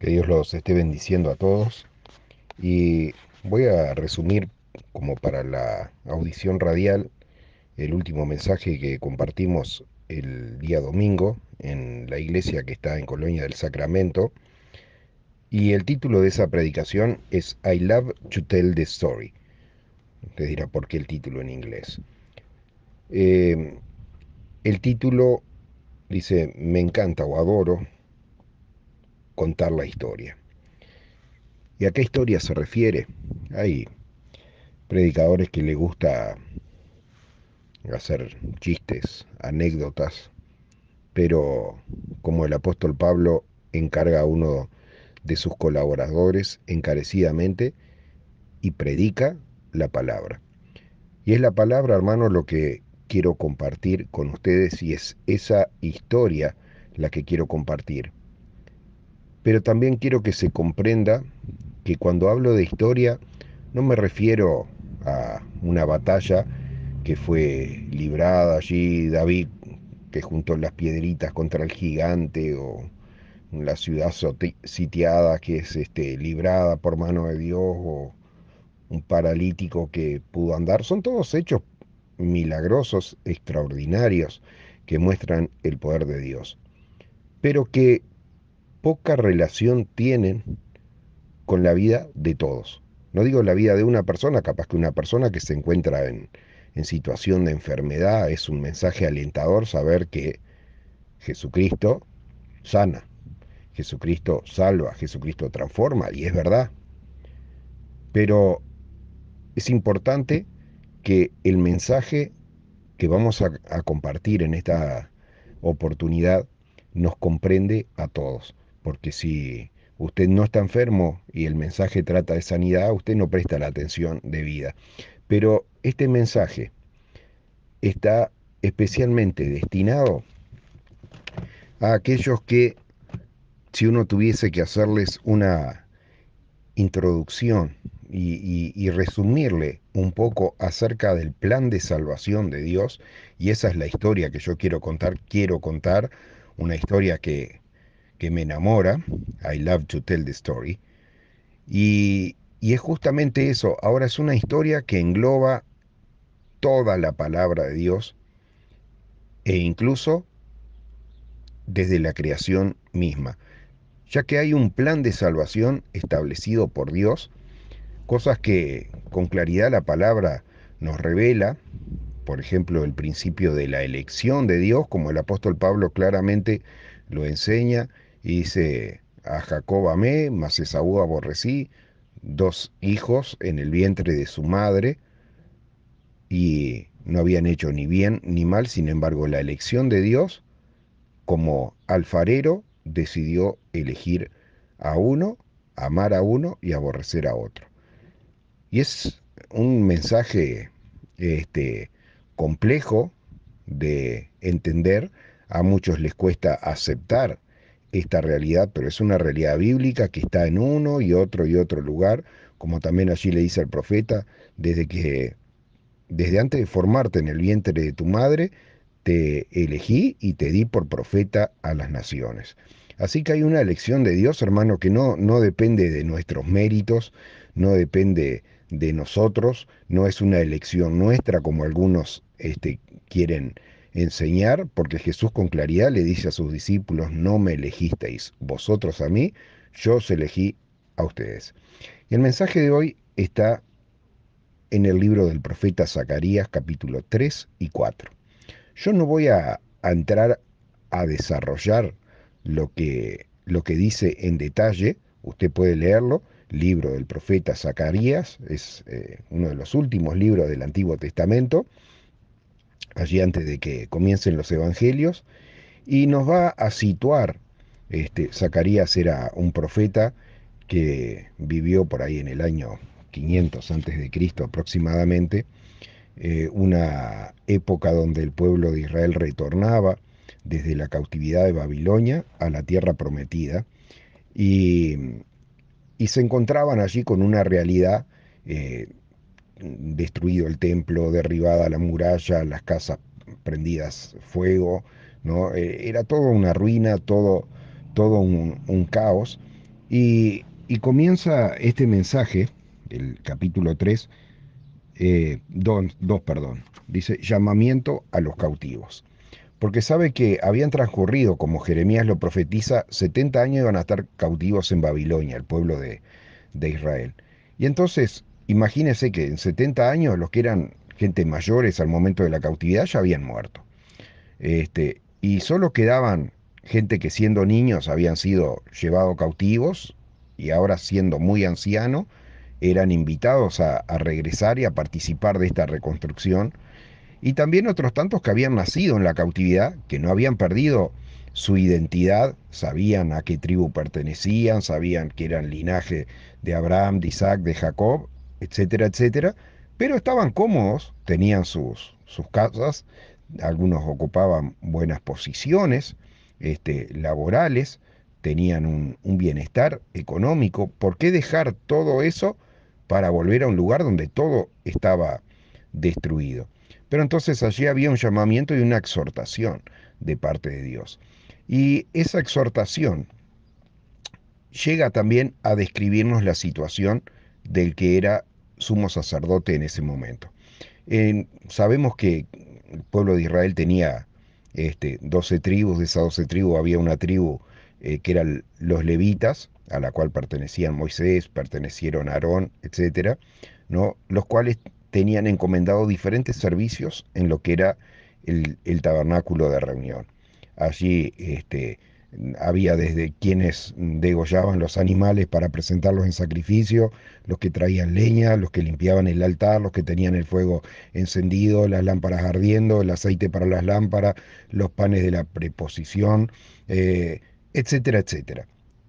Que Dios los esté bendiciendo a todos. Y voy a resumir, como para la audición radial, el último mensaje que compartimos el día domingo en la iglesia que está en Colonia del Sacramento. Y el título de esa predicación es I Love to Tell the Story. te dirá por qué el título en inglés. Eh, el título dice, me encanta o adoro contar la historia. ¿Y a qué historia se refiere? Hay predicadores que le gusta hacer chistes, anécdotas, pero como el apóstol Pablo encarga a uno de sus colaboradores encarecidamente y predica la palabra. Y es la palabra, hermano, lo que quiero compartir con ustedes y es esa historia la que quiero compartir. Pero también quiero que se comprenda que cuando hablo de historia no me refiero a una batalla que fue librada allí David que juntó las piedritas contra el gigante o la ciudad sitiada que es este, librada por mano de Dios o un paralítico que pudo andar. Son todos hechos milagrosos, extraordinarios, que muestran el poder de Dios. Pero que poca relación tienen con la vida de todos. No digo la vida de una persona, capaz que una persona que se encuentra en, en situación de enfermedad es un mensaje alentador saber que Jesucristo sana, Jesucristo salva, Jesucristo transforma, y es verdad. Pero es importante que el mensaje que vamos a, a compartir en esta oportunidad nos comprende a todos porque si usted no está enfermo y el mensaje trata de sanidad, usted no presta la atención debida. Pero este mensaje está especialmente destinado a aquellos que, si uno tuviese que hacerles una introducción y, y, resumirle un poco acerca del plan de salvación de Dios, y esa es la historia que yo quiero contar, quiero contar una historia que que me enamora, I Love to Tell the Story, y, y es justamente eso, ahora es una historia que engloba toda la palabra de Dios e incluso desde la creación misma, ya que hay un plan de salvación establecido por Dios, cosas que con claridad la palabra nos revela, por ejemplo, el principio de la elección de Dios, como el apóstol Pablo claramente lo enseña dice, a Jacob amé, mas Esaú aborrecí, dos hijos en el vientre de su madre, y no habían hecho ni bien ni mal, sin embargo la elección de Dios, como alfarero, decidió elegir a uno, amar a uno y aborrecer a otro. Y es un mensaje este, complejo de entender, a muchos les cuesta aceptar esta realidad, pero es una realidad bíblica que está en uno y otro y otro lugar, como también allí le dice el profeta, desde que desde antes de formarte en el vientre de tu madre, te elegí y te di por profeta a las naciones. Así que hay una elección de Dios, hermano, que no, no depende de nuestros méritos, no depende de nosotros, no es una elección nuestra como algunos este, quieren enseñar, porque Jesús con claridad le dice a sus discípulos, no me elegisteis vosotros a mí, yo os elegí a ustedes. Y el mensaje de hoy está en el libro del profeta Zacarías capítulo 3 y 4. Yo no voy a, entrar a desarrollar lo que, lo que dice en detalle, usted puede leerlo, libro del profeta Zacarías, es eh, uno de los últimos libros del Antiguo Testamento, allí antes de que comiencen los evangelios, y nos va a situar. Este, Zacarías era un profeta que vivió por ahí en el año 500 antes de Cristo aproximadamente, eh, una época donde el pueblo de Israel retornaba desde la cautividad de Babilonia a la tierra prometida y, se encontraban allí con una realidad eh, destruido el templo, derribada la muralla, las casas prendidas fuego, ¿no? Eh, era todo una ruina, todo, todo un, caos. Y, comienza este mensaje, el capítulo 3, 2, eh, perdón, dice, llamamiento a los cautivos. Porque sabe que habían transcurrido, como Jeremías lo profetiza, 70 años iban a estar cautivos en Babilonia, el pueblo de, de Israel. Y entonces Imagínense que en 70 años los que eran gente mayores al momento de la cautividad ya habían muerto. Este, y solo quedaban gente que siendo niños habían sido llevados cautivos y ahora siendo muy ancianos eran invitados a, a, regresar y a participar de esta reconstrucción. Y también otros tantos que habían nacido en la cautividad, que no habían perdido su identidad, sabían a qué tribu pertenecían, sabían que eran linaje de Abraham, de Isaac, de Jacob, etcétera, etcétera, pero estaban cómodos, tenían sus, sus casas, algunos ocupaban buenas posiciones este, laborales, tenían un, un bienestar económico. ¿Por qué dejar todo eso para volver a un lugar donde todo estaba destruido? Pero entonces allí había un llamamiento y una exhortación de parte de Dios. Y esa exhortación llega también a describirnos la situación del que era sumo sacerdote en ese momento. sabemos que el pueblo de Israel tenía este, 12 tribus, de esas 12 tribus había una tribu eh, que eran los levitas, a la cual pertenecían Moisés, pertenecieron Aarón, etc., ¿no? los cuales tenían encomendado diferentes servicios en lo que era el, el tabernáculo de reunión. Allí este, había desde quienes degollaban los animales para presentarlos en sacrificio, los que traían leña, los que limpiaban el altar, los que tenían el fuego encendido, las lámparas ardiendo, el aceite para las lámparas, los panes de la preposición, eh, etcétera, etcétera.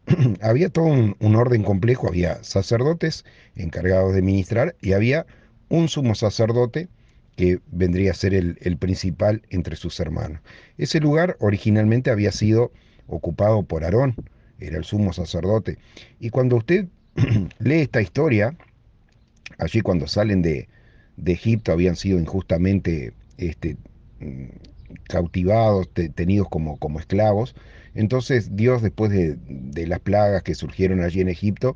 había todo un, orden complejo, había sacerdotes encargados de ministrar y había un sumo sacerdote que vendría a ser el, principal entre sus hermanos. Ese lugar originalmente había sido ocupado por Aarón, era el sumo sacerdote. Y cuando usted lee esta historia, allí cuando salen de, de Egipto habían sido injustamente este, mm, cautivados, tenidos como, como, esclavos. Entonces Dios, después de, las plagas que surgieron allí en Egipto,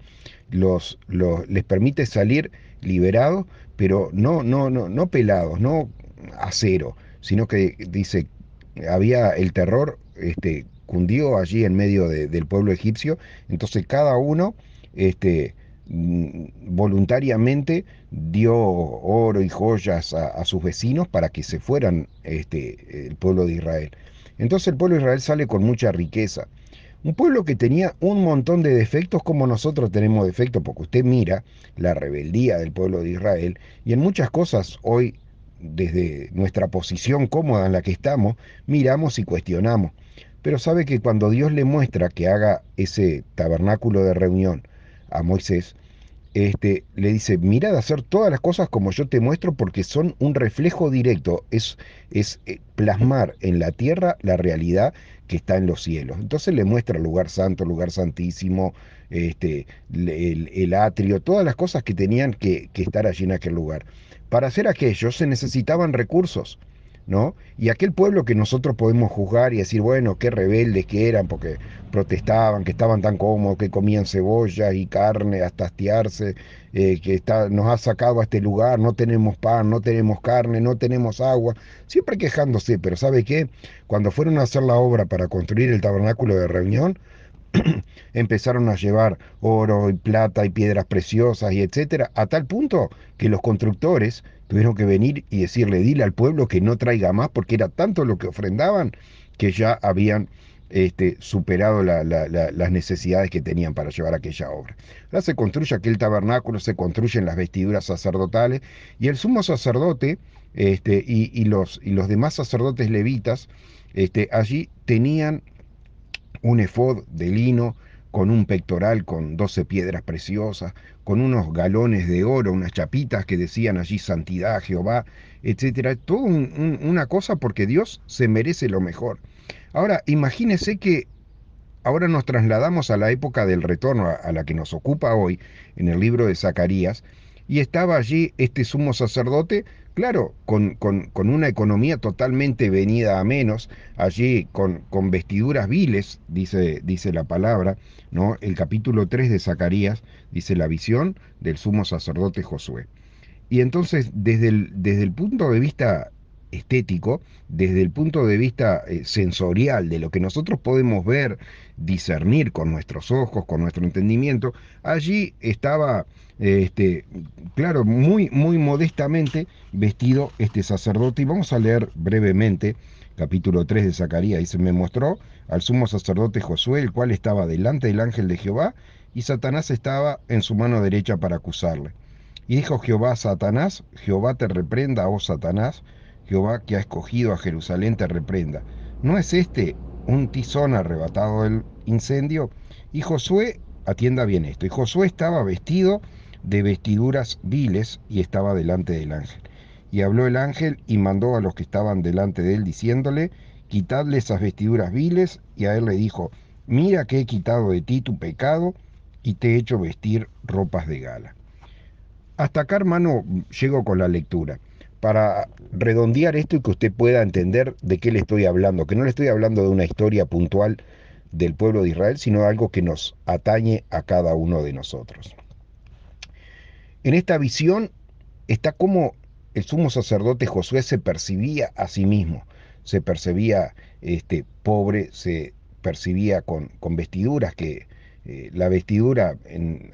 los, les permite salir liberados, pero no, no, no, no pelados, no a cero, sino que dice, había el terror este, cundió allí en medio del pueblo egipcio. Entonces cada uno este, mm, voluntariamente dio oro y joyas a, sus vecinos para que se fueran este, el pueblo de Israel. Entonces el pueblo de Israel sale con mucha riqueza. Un pueblo que tenía un montón de defectos como nosotros tenemos defectos, porque usted mira la rebeldía del pueblo de Israel y en muchas cosas hoy, desde nuestra posición cómoda en la que estamos, miramos y cuestionamos pero sabe que cuando Dios le muestra que haga ese tabernáculo de reunión a Moisés, este, le dice, mira de hacer todas las cosas como yo te muestro porque son un reflejo directo, es, es eh, plasmar en la tierra la realidad que está en los cielos. Entonces le muestra el lugar santo, el lugar santísimo, este, el, atrio, todas las cosas que tenían que, que estar allí en aquel lugar. Para hacer aquello se necesitaban recursos. Y aquel pueblo que nosotros podemos juzgar y decir, bueno, qué rebeldes que eran porque protestaban, que estaban tan cómodos, que comían cebollas y carne hasta hastiarse, eh, que nos ha sacado a este lugar, no tenemos pan, no tenemos carne, no tenemos agua, siempre quejándose, pero ¿sabe qué? Cuando fueron a hacer la obra para construir el tabernáculo de reunión, empezaron a llevar oro y plata y piedras preciosas y etcétera, a tal punto que los constructores Tuvieron que venir y decirle, dile al pueblo que no traiga más, porque era tanto lo que ofrendaban que ya habían este, superado las necesidades que tenían para llevar aquella obra. Ahora se construye aquel tabernáculo, se construyen las vestiduras sacerdotales y el sumo sacerdote este, y, los, y, los, demás sacerdotes levitas este, allí tenían un efod de lino, con un pectoral con doce piedras preciosas, con unos galones de oro, unas chapitas que decían allí santidad, Jehová, etcétera. Todo una cosa porque Dios se merece lo mejor. Ahora, imagínese que ahora nos trasladamos a la época del retorno, a la que nos ocupa hoy, en el libro de Zacarías, y estaba allí este sumo sacerdote Claro, con, una economía totalmente venida a menos, allí con, con vestiduras viles, dice, dice, la palabra, ¿no? El capítulo 3 de Zacarías dice la visión del sumo sacerdote Josué. Y entonces, desde el, desde el punto de vista estético, desde el punto de vista eh, sensorial, de lo que nosotros podemos ver, discernir con nuestros ojos, con nuestro entendimiento, allí estaba, este, claro, muy, muy modestamente vestido este sacerdote. Y vamos a leer brevemente capítulo 3 de Zacarías, y se me mostró al sumo sacerdote Josué, el cual estaba delante del ángel de Jehová, y Satanás estaba en su mano derecha para acusarle. Y dijo Jehová a Satanás, Jehová te reprenda, oh Satanás, Jehová que ha escogido a Jerusalén te reprenda. ¿No es este un tizón arrebatado del incendio, y Josué, atienda bien esto, y Josué estaba vestido de vestiduras viles y estaba delante del ángel. Y habló el ángel y mandó a los que estaban delante de él diciéndole, quitadle esas vestiduras viles, y a él le dijo, mira que he quitado de ti tu pecado y te he hecho vestir ropas de gala. Hasta acá, hermano, llego con la lectura para redondear esto y que usted pueda entender de qué le estoy hablando, que no le estoy hablando de una historia puntual del pueblo de Israel, sino de algo que nos atañe a cada uno de nosotros. En esta visión está cómo el sumo sacerdote Josué se percibía a sí mismo, se percibía este, pobre, se percibía con, vestiduras que, eh, la vestidura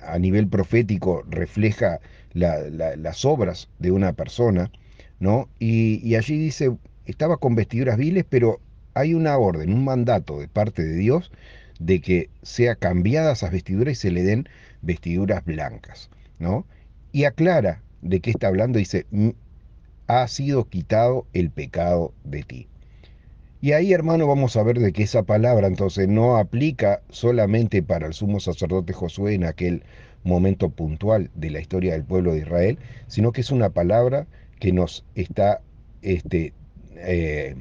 a nivel profético refleja las obras de una persona, y, allí dice, estaba con vestiduras viles, pero hay una orden, un mandato de parte de Dios de que sea cambiadas esas vestiduras y se le den vestiduras blancas, ¿no? Y aclara de qué está hablando, dice, ha sido quitado el pecado de ti. Y ahí, hermano, vamos a ver de que esa palabra entonces no aplica solamente para el sumo sacerdote Josué en aquel momento puntual de la historia del pueblo de Israel, sino que es una palabra que nos está este, eh,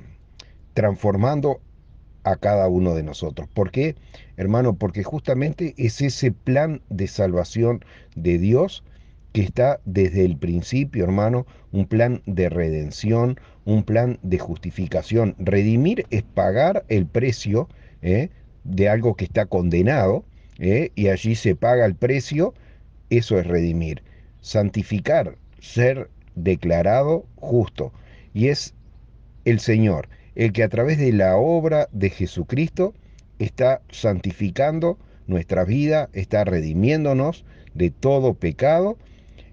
transformando a cada uno de nosotros. ¿Por qué, hermano? Porque justamente es ese plan de salvación de Dios que está desde el principio, hermano, un plan de redención, un plan de justificación. Redimir es pagar el precio ¿eh? de algo que está condenado ¿eh? y allí se paga el precio, eso es redimir. Santificar, ser declarado justo. Y es el Señor, el que a través de la obra de Jesucristo está santificando nuestra vida, está redimiéndonos de todo pecado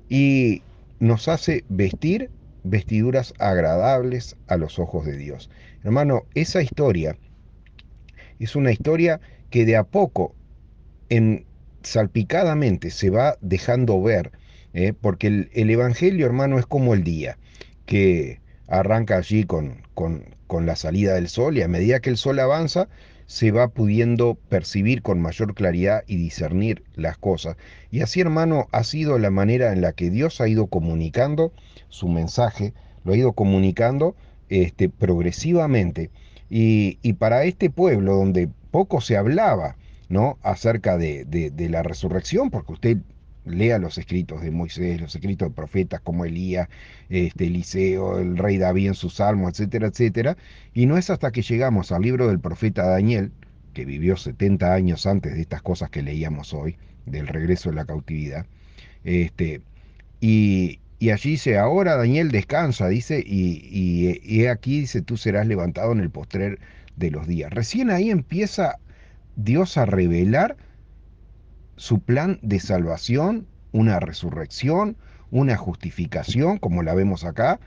y nos hace vestir vestiduras agradables a los ojos de Dios. Hermano, esa historia es una historia que de a poco, en, salpicadamente, se va dejando ver ¿eh? porque el, Evangelio, hermano, es como el día, que arranca allí con, con, con la salida del sol y a medida que el sol avanza, se va pudiendo percibir con mayor claridad y discernir las cosas. Y así, hermano, ha sido la manera en la que Dios ha ido comunicando su mensaje, lo ha ido comunicando este, progresivamente. Y, y para este pueblo, donde poco se hablaba ¿no? acerca de, de, de la resurrección, porque usted Lea los escritos de Moisés, los escritos de profetas como Elías, este, Eliseo, el rey David en sus salmos, etcétera, etcétera. Y no es hasta que llegamos al libro del profeta Daniel, que vivió 70 años antes de estas cosas que leíamos hoy, del regreso de la cautividad, este, y, y allí dice, ahora Daniel descansa, dice, y, y, y, aquí dice, tú serás levantado en el postrer de los días. Recién ahí empieza Dios a revelar su plan de salvación, una resurrección, una justificación, como la vemos acá,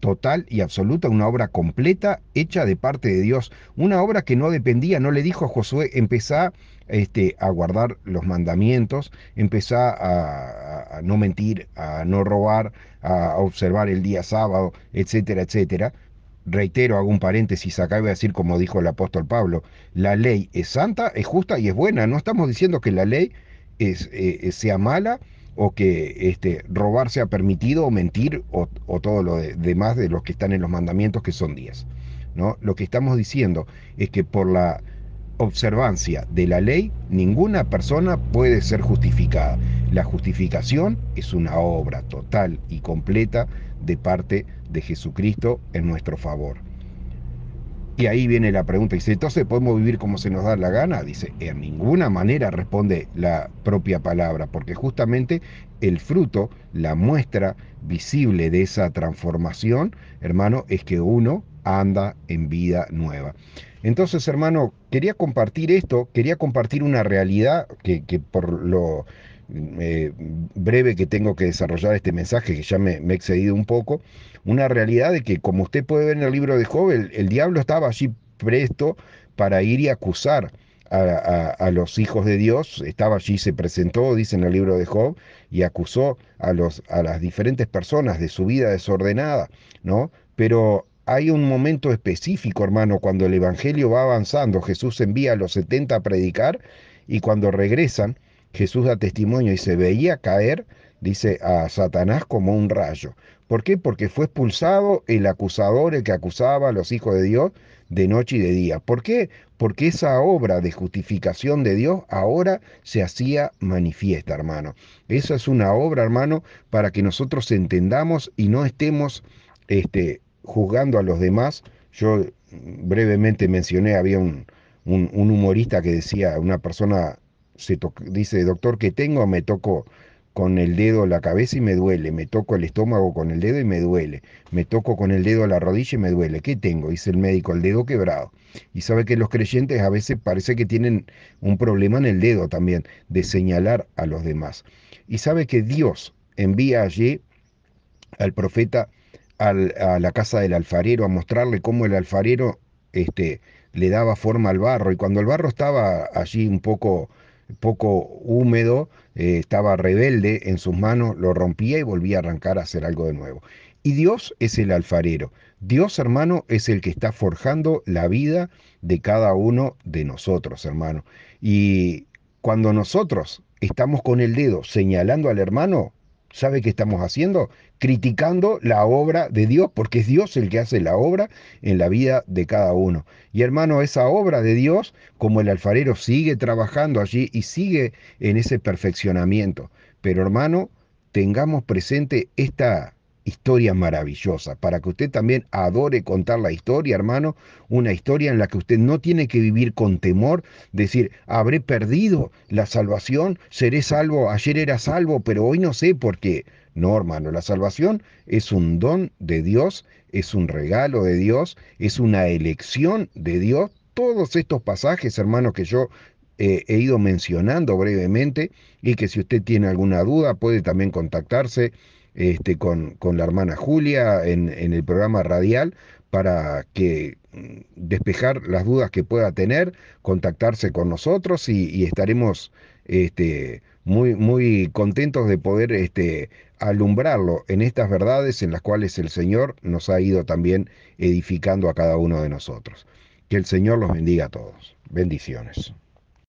total y absoluta, una obra completa hecha de parte de Dios, una obra que no dependía, no le dijo a Josué, empezá este, a guardar los mandamientos, empezá a, no mentir, a no robar, a observar el día sábado, etcétera, etcétera. Reitero, hago un paréntesis acá, voy a decir como dijo el apóstol Pablo, la ley es santa, es justa y es buena, no estamos diciendo que la ley eh, eh, sea mala o que este, robar sea permitido o mentir o, todo lo de, demás de los que están en los mandamientos que son 10. ¿no? Lo que estamos diciendo es que por la observancia de la ley ninguna persona puede ser justificada. La justificación es una obra total y completa de parte de Jesucristo en nuestro favor. Y ahí viene la pregunta, dice, entonces podemos vivir como se nos da la gana, dice, en ninguna manera responde la propia palabra, porque justamente el fruto, la muestra visible de esa transformación, hermano, es que uno anda en vida nueva. Entonces, hermano, quería compartir esto, quería compartir una realidad que, que por lo breve que tengo que desarrollar este mensaje, que ya me, he excedido un poco, una realidad de que, como usted puede ver en el libro de Job, el, diablo estaba allí presto para ir y acusar. A, los hijos de Dios, estaba allí, se presentó, dice en el libro de Job, y acusó a, a las diferentes personas de su vida desordenada, ¿no? Pero hay un momento específico, hermano, cuando el Evangelio va avanzando, Jesús envía a los 70 a predicar y cuando regresan, Jesús da testimonio y se veía caer, dice, a Satanás como un rayo. ¿Por qué? Porque fue expulsado el acusador, el que acusaba a los hijos de Dios de noche y de día. ¿Por qué? Porque esa obra de justificación de Dios ahora se hacía manifiesta, hermano. Esa es una obra, hermano, para que nosotros entendamos y no estemos este, juzgando a los demás. Yo brevemente mencioné, había un, un humorista que decía, una persona dice, doctor, ¿qué tengo? Me toco con el dedo la cabeza y me duele, me toco el estómago con el dedo y me duele, me toco con el dedo la rodilla y me duele. ¿Qué tengo? Dice el médico, el dedo quebrado. Y sabe que los creyentes a veces parece que tienen un problema en el dedo también, de señalar a los demás. Y sabe que Dios envía allí al profeta a la casa del alfarero a mostrarle cómo el alfarero este, le daba forma al barro. Y cuando el barro estaba allí un poco poco húmedo, eh, estaba rebelde en sus manos, lo rompía y volvía a arrancar a hacer algo de nuevo. Y Dios es el alfarero. Dios, hermano, es el que está forjando la vida de cada uno de nosotros, hermano. Y cuando nosotros estamos con el dedo señalando al hermano, ¿Sabe qué estamos haciendo? Criticando la obra de Dios, porque es Dios el que hace la obra en la vida de cada uno. Y hermano, esa obra de Dios, como el alfarero sigue trabajando allí y sigue en ese perfeccionamiento. Pero hermano, tengamos presente esta, historia maravillosa para que usted también adore contar la historia, hermano, una historia en la que usted no tiene que vivir con temor, decir, habré perdido la salvación, seré salvo, ayer era salvo, pero hoy no sé por qué. No, hermano, la salvación es un don de Dios, es un regalo de Dios, es una elección de Dios. Todos estos pasajes, hermano que yo eh, he ido mencionando brevemente y que si usted tiene alguna duda puede también contactarse este, con, la hermana Julia en, el programa radial para que mm, despejar las dudas que pueda tener, contactarse con nosotros y, estaremos este, muy, muy contentos de poder este, alumbrarlo en estas verdades en las cuales el Señor nos ha ido también edificando a cada uno de nosotros. Que el Señor los bendiga a todos. Bendiciones.